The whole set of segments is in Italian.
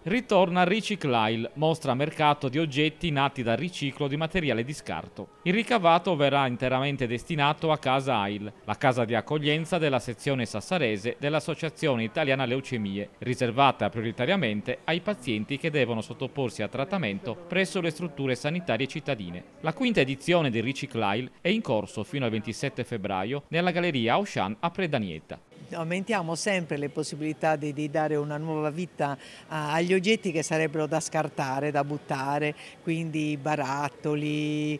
Ritorna Ricic Lyle, mostra mercato di oggetti nati dal riciclo di materiale di scarto. Il ricavato verrà interamente destinato a Casa AIL, la casa di accoglienza della sezione sassarese dell'Associazione Italiana Leucemie, riservata prioritariamente ai pazienti che devono sottoporsi a trattamento presso le strutture sanitarie cittadine. La quinta edizione di Ricic Lyle è in corso fino al 27 febbraio nella Galleria Auchan a Predanieta aumentiamo sempre le possibilità di, di dare una nuova vita agli oggetti che sarebbero da scartare, da buttare, quindi barattoli,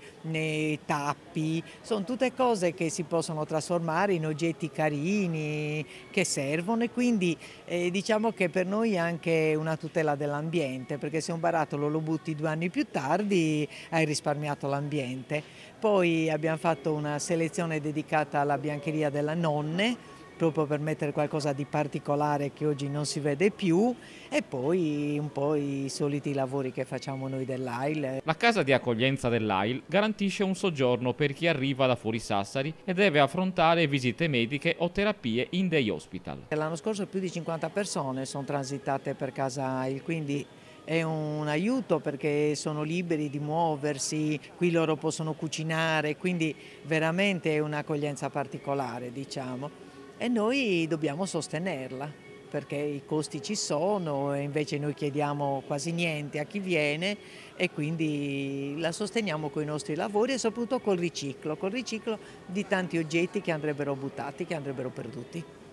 tappi, sono tutte cose che si possono trasformare in oggetti carini, che servono e quindi eh, diciamo che per noi è anche una tutela dell'ambiente, perché se un barattolo lo butti due anni più tardi hai risparmiato l'ambiente. Poi abbiamo fatto una selezione dedicata alla biancheria della nonne, proprio per mettere qualcosa di particolare che oggi non si vede più e poi un po' i soliti lavori che facciamo noi dell'AIL. La casa di accoglienza dell'AIL garantisce un soggiorno per chi arriva da fuori Sassari e deve affrontare visite mediche o terapie in dei hospital. L'anno scorso più di 50 persone sono transitate per casa AIL, quindi è un aiuto perché sono liberi di muoversi, qui loro possono cucinare, quindi veramente è un'accoglienza particolare, diciamo e noi dobbiamo sostenerla perché i costi ci sono e invece noi chiediamo quasi niente a chi viene e quindi la sosteniamo con i nostri lavori e soprattutto col riciclo, col riciclo di tanti oggetti che andrebbero buttati, che andrebbero perduti.